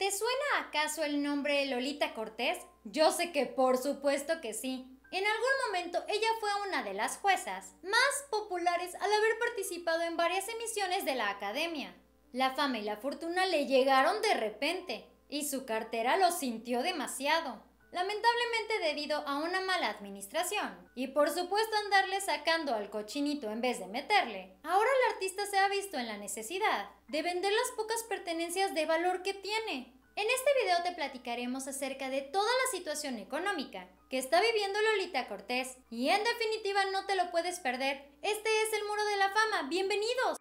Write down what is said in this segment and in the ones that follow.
¿Te suena acaso el nombre Lolita Cortés? Yo sé que por supuesto que sí. En algún momento ella fue una de las juezas más populares al haber participado en varias emisiones de la academia. La fama y la fortuna le llegaron de repente, y su cartera lo sintió demasiado lamentablemente debido a una mala administración. Y por supuesto andarle sacando al cochinito en vez de meterle. Ahora el artista se ha visto en la necesidad de vender las pocas pertenencias de valor que tiene. En este video te platicaremos acerca de toda la situación económica que está viviendo Lolita Cortés y en definitiva no te lo puedes perder. Este es el Muro de la Fama, bienvenidos.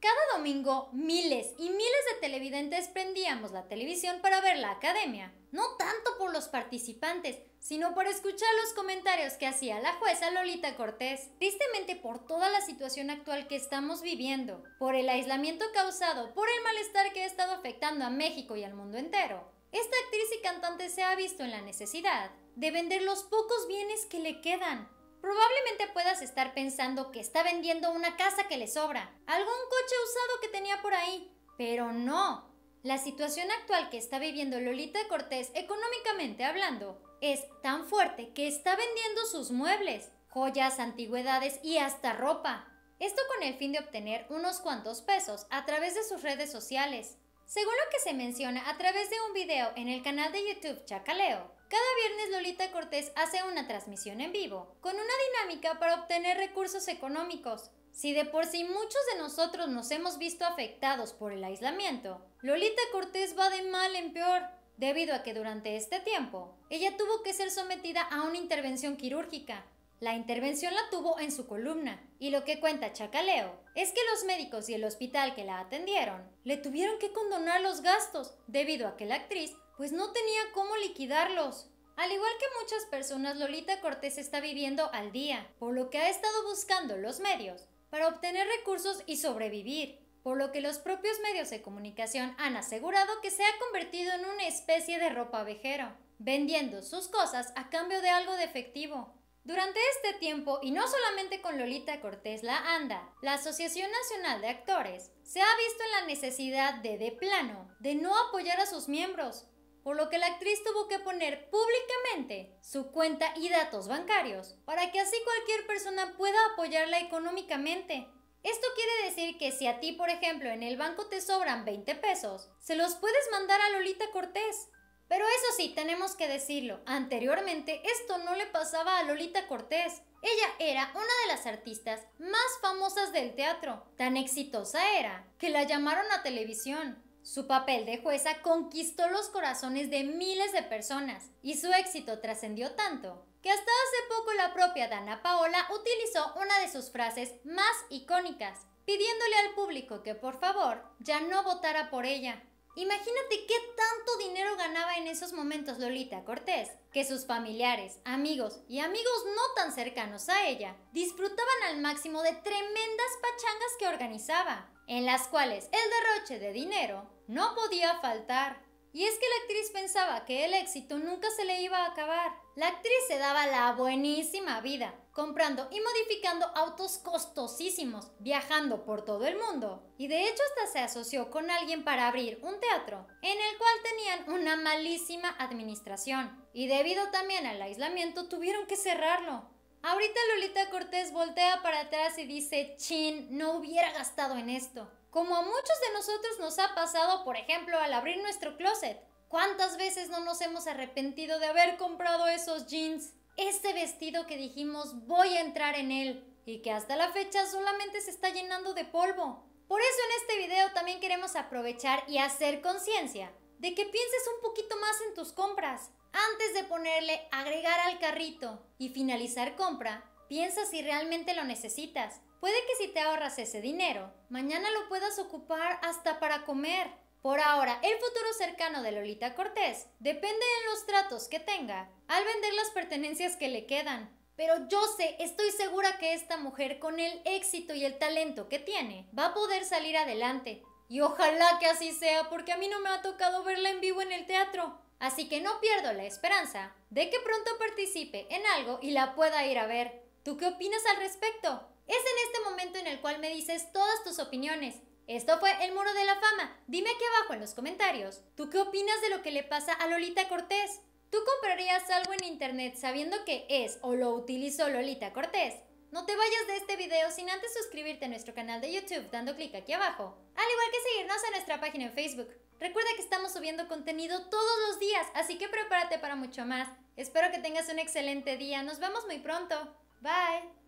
Cada domingo, miles y miles de televidentes prendíamos la televisión para ver la academia, no tanto por los participantes, sino por escuchar los comentarios que hacía la jueza Lolita Cortés, tristemente por toda la situación actual que estamos viviendo, por el aislamiento causado, por el malestar que ha estado afectando a México y al mundo entero. Esta actriz y cantante se ha visto en la necesidad de vender los pocos bienes que le quedan Probablemente puedas estar pensando que está vendiendo una casa que le sobra, algún coche usado que tenía por ahí, pero no. La situación actual que está viviendo Lolita Cortés económicamente hablando es tan fuerte que está vendiendo sus muebles, joyas, antigüedades y hasta ropa. Esto con el fin de obtener unos cuantos pesos a través de sus redes sociales. Según lo que se menciona a través de un video en el canal de YouTube Chacaleo, cada viernes Lolita Cortés hace una transmisión en vivo, con una dinámica para obtener recursos económicos. Si de por sí muchos de nosotros nos hemos visto afectados por el aislamiento, Lolita Cortés va de mal en peor, debido a que durante este tiempo, ella tuvo que ser sometida a una intervención quirúrgica, la intervención la tuvo en su columna, y lo que cuenta Chacaleo es que los médicos y el hospital que la atendieron le tuvieron que condonar los gastos debido a que la actriz pues no tenía cómo liquidarlos. Al igual que muchas personas, Lolita Cortés está viviendo al día, por lo que ha estado buscando los medios para obtener recursos y sobrevivir, por lo que los propios medios de comunicación han asegurado que se ha convertido en una especie de ropa vejero, vendiendo sus cosas a cambio de algo de efectivo, durante este tiempo, y no solamente con Lolita Cortés la anda, la Asociación Nacional de Actores se ha visto en la necesidad de, de plano, de no apoyar a sus miembros, por lo que la actriz tuvo que poner públicamente su cuenta y datos bancarios, para que así cualquier persona pueda apoyarla económicamente. Esto quiere decir que si a ti, por ejemplo, en el banco te sobran 20 pesos, se los puedes mandar a Lolita Cortés, pero eso sí, tenemos que decirlo, anteriormente esto no le pasaba a Lolita Cortés. Ella era una de las artistas más famosas del teatro, tan exitosa era, que la llamaron a televisión. Su papel de jueza conquistó los corazones de miles de personas y su éxito trascendió tanto que hasta hace poco la propia Dana Paola utilizó una de sus frases más icónicas, pidiéndole al público que por favor ya no votara por ella, Imagínate qué tanto dinero ganaba en esos momentos Lolita Cortés, que sus familiares, amigos y amigos no tan cercanos a ella disfrutaban al máximo de tremendas pachangas que organizaba, en las cuales el derroche de dinero no podía faltar. Y es que la actriz pensaba que el éxito nunca se le iba a acabar. La actriz se daba la buenísima vida, comprando y modificando autos costosísimos, viajando por todo el mundo. Y de hecho hasta se asoció con alguien para abrir un teatro, en el cual tenían una malísima administración. Y debido también al aislamiento tuvieron que cerrarlo. Ahorita Lolita Cortés voltea para atrás y dice, chin, no hubiera gastado en esto. Como a muchos de nosotros nos ha pasado, por ejemplo, al abrir nuestro closet. ¿Cuántas veces no nos hemos arrepentido de haber comprado esos jeans? Este vestido que dijimos voy a entrar en él y que hasta la fecha solamente se está llenando de polvo. Por eso en este video también queremos aprovechar y hacer conciencia de que pienses un poquito más en tus compras. Antes de ponerle agregar al carrito y finalizar compra, Piensa si realmente lo necesitas. Puede que si te ahorras ese dinero, mañana lo puedas ocupar hasta para comer. Por ahora, el futuro cercano de Lolita Cortés depende de los tratos que tenga al vender las pertenencias que le quedan. Pero yo sé, estoy segura que esta mujer con el éxito y el talento que tiene va a poder salir adelante. Y ojalá que así sea, porque a mí no me ha tocado verla en vivo en el teatro. Así que no pierdo la esperanza de que pronto participe en algo y la pueda ir a ver. ¿Tú qué opinas al respecto? Es en este momento en el cual me dices todas tus opiniones. Esto fue El Muro de la Fama. Dime aquí abajo en los comentarios. ¿Tú qué opinas de lo que le pasa a Lolita Cortés? ¿Tú comprarías algo en internet sabiendo que es o lo utilizó Lolita Cortés? No te vayas de este video sin antes suscribirte a nuestro canal de YouTube dando clic aquí abajo, al igual que seguirnos a nuestra página en Facebook. Recuerda que estamos subiendo contenido todos los días, así que prepárate para mucho más. Espero que tengas un excelente día, nos vemos muy pronto. Bye!